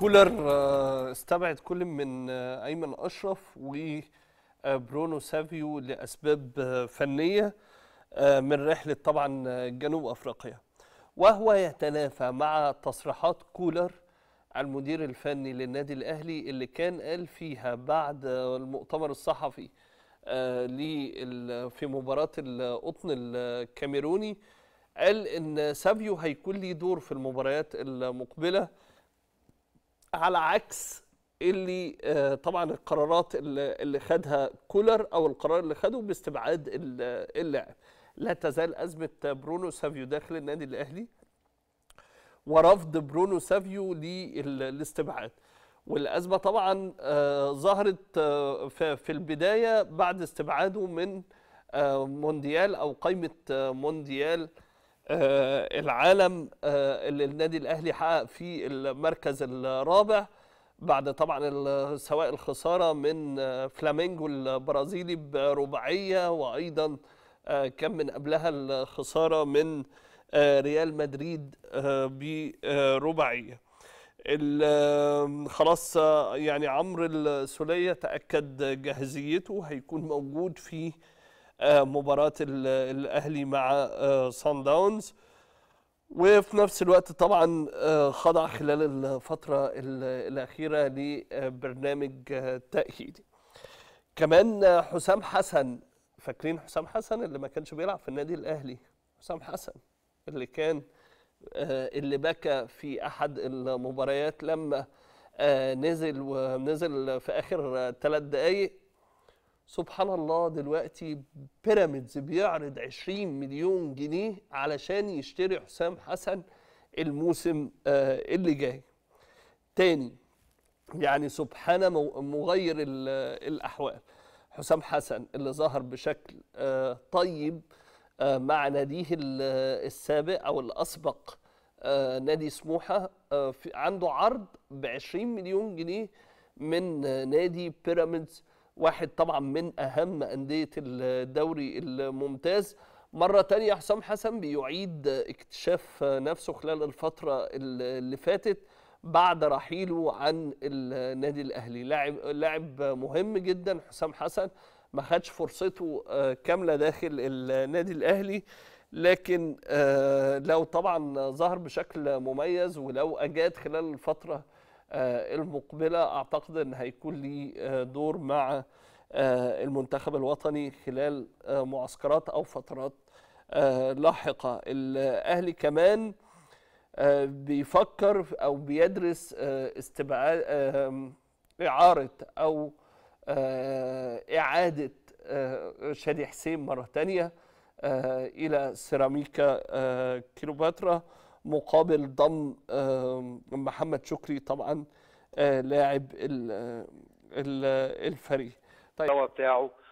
كولر آه، استبعد كل من آه، ايمن اشرف وبرونو آه، سافيو لاسباب فنيه من رحله طبعا جنوب افريقيا وهو يتنافى مع تصريحات كولر المدير الفني للنادي الاهلي اللي كان قال فيها بعد المؤتمر الصحفي في مباراه القطن الكاميروني قال ان سافيو هيكون ليه دور في المباريات المقبله على عكس اللي آه، طبعا القرارات اللي خدها كولر او القرار اللي خده باستبعاد اللاعب لا تزال ازمه برونو سافيو داخل النادي الاهلي ورفض برونو سافيو للاستبعاد والازمه طبعا آه، ظهرت آه، في البدايه بعد استبعاده من مونديال او قائمه مونديال آه، العالم آه، اللي النادي الاهلي حقق فيه المركز الرابع بعد طبعا سواء الخساره من آه، فلامينجو البرازيلي برباعيه وايضا كان من قبلها الخساره من ريال مدريد برباعيه خلاص يعني عمرو السوليه تاكد جاهزيته هيكون موجود في آه، مباراه الاهلي مع سان آه، داونز وفي نفس الوقت طبعا آه، خضع خلال الفتره الاخيره لبرنامج تاهيلي كمان حسام حسن فاكرين حسام حسن اللي ما كانش بيلعب في النادي الاهلي حسام حسن اللي كان اللي بكى في احد المباريات لما نزل ونزل في اخر ثلاث دقائق سبحان الله دلوقتي بيراميدز بيعرض 20 مليون جنيه علشان يشتري حسام حسن الموسم آه، اللي جاي تاني يعني سبحان مغير الأحوال حسام حسن اللي ظهر بشكل آه، طيب آه، مع ناديه السابق أو الأسبق نادي سموحة عنده عرض ب 20 مليون جنيه من نادي بيراميدز واحد طبعا من اهم انديه الدوري الممتاز مرة تانية حسام حسن بيعيد اكتشاف نفسه خلال الفترة اللي فاتت بعد رحيله عن النادي الأهلي لاعب لاعب مهم جدا حسام حسن ما خدش فرصته آه، كاملة داخل النادي الأهلي لكن آه، لو طبعا ظهر بشكل مميز ولو أجاد خلال الفترة آه، المقبله اعتقد ان هيكون لي آه، دور مع آه، المنتخب الوطني خلال معسكرات او فترات لاحقه الاهلي كمان بيفكر او بيدرس استبعاد اعاره او اعاده شادي حسين مره تانية الى سيراميكا كيلوباترا مقابل ضم محمد شكري طبعا آه، لاعب آه، آه، الفريق طيب بتاعه